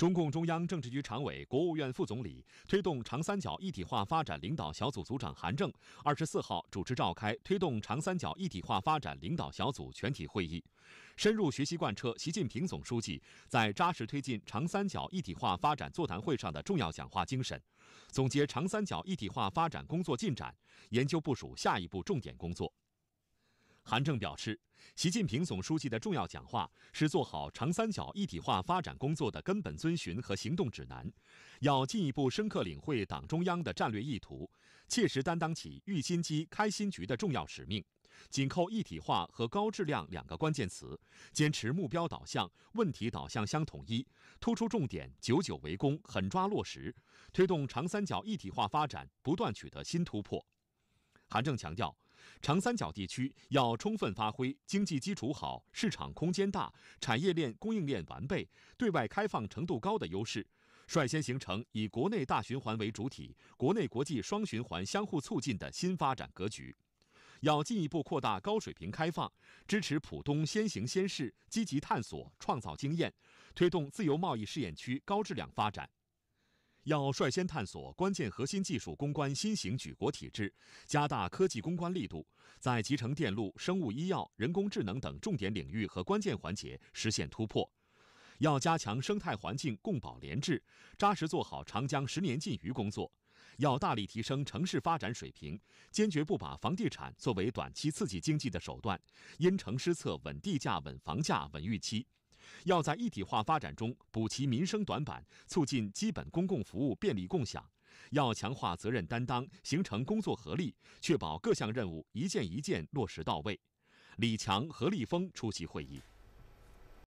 中共中央政治局常委、国务院副总理、推动长三角一体化发展领导小组组长韩正，二十四号主持召开推动长三角一体化发展领导小组全体会议，深入学习贯彻习近平总书记在扎实推进长三角一体化发展座谈会上的重要讲话精神，总结长三角一体化发展工作进展，研究部署下一步重点工作。韩正表示，习近平总书记的重要讲话是做好长三角一体化发展工作的根本遵循和行动指南。要进一步深刻领会党中央的战略意图，切实担当起育新机、开新局的重要使命，紧扣一体化和高质量两个关键词，坚持目标导向、问题导向相统一，突出重点，久久为功，狠抓落实，推动长三角一体化发展不断取得新突破。韩正强调。长三角地区要充分发挥经济基础好、市场空间大、产业链供应链完备、对外开放程度高的优势，率先形成以国内大循环为主体、国内国际双循环相互促进的新发展格局。要进一步扩大高水平开放，支持浦东先行先试，积极探索，创造经验，推动自由贸易试验区高质量发展。要率先探索关键核心技术攻关新型举国体制，加大科技攻关力度，在集成电路、生物医药、人工智能等重点领域和关键环节实现突破。要加强生态环境共保联治，扎实做好长江十年禁渔工作。要大力提升城市发展水平，坚决不把房地产作为短期刺激经济的手段，因城施策稳地价、稳房价、稳预期。要在一体化发展中补齐民生短板，促进基本公共服务便利共享。要强化责任担当，形成工作合力，确保各项任务一件一件落实到位。李强、何立峰出席会议。